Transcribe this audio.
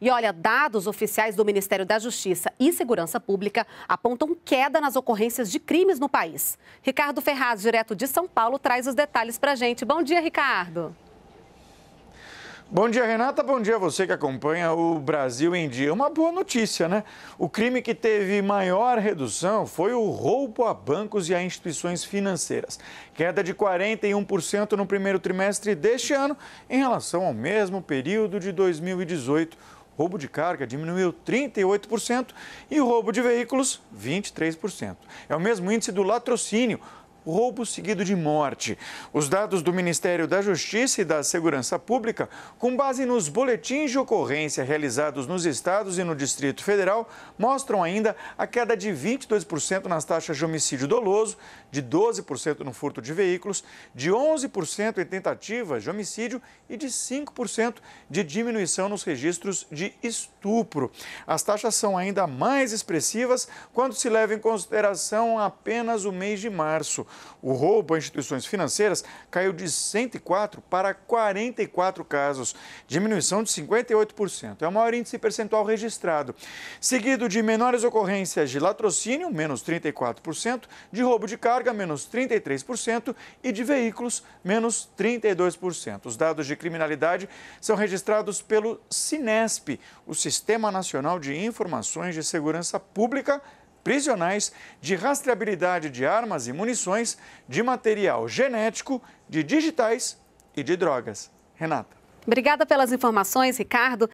E olha, dados oficiais do Ministério da Justiça e Segurança Pública apontam queda nas ocorrências de crimes no país. Ricardo Ferraz, direto de São Paulo, traz os detalhes para gente. Bom dia, Ricardo. Bom dia, Renata. Bom dia a você que acompanha o Brasil em Dia. Uma boa notícia, né? O crime que teve maior redução foi o roubo a bancos e a instituições financeiras. Queda de 41% no primeiro trimestre deste ano em relação ao mesmo período de 2018 Roubo de carga diminuiu 38% e roubo de veículos, 23%. É o mesmo índice do latrocínio, roubo seguido de morte. Os dados do Ministério da Justiça e da Segurança Pública, com base nos boletins de ocorrência realizados nos estados e no Distrito Federal, mostram ainda a queda de 22% nas taxas de homicídio doloso, de 12% no furto de veículos, de 11% em tentativas de homicídio e de 5% de diminuição nos registros de estupro. As taxas são ainda mais expressivas quando se leva em consideração apenas o mês de março. O roubo a instituições financeiras caiu de 104 para 44 casos, diminuição de 58%. É o maior índice percentual registrado, seguido de menores ocorrências de latrocínio, menos 34%, de roubo de carga, menos 33% e de veículos, menos 32%. Os dados de criminalidade são registrados pelo SINESP, o Sistema Nacional de Informações de Segurança Pública prisionais, de rastreabilidade de armas e munições, de material genético, de digitais e de drogas. Renata. Obrigada pelas informações, Ricardo.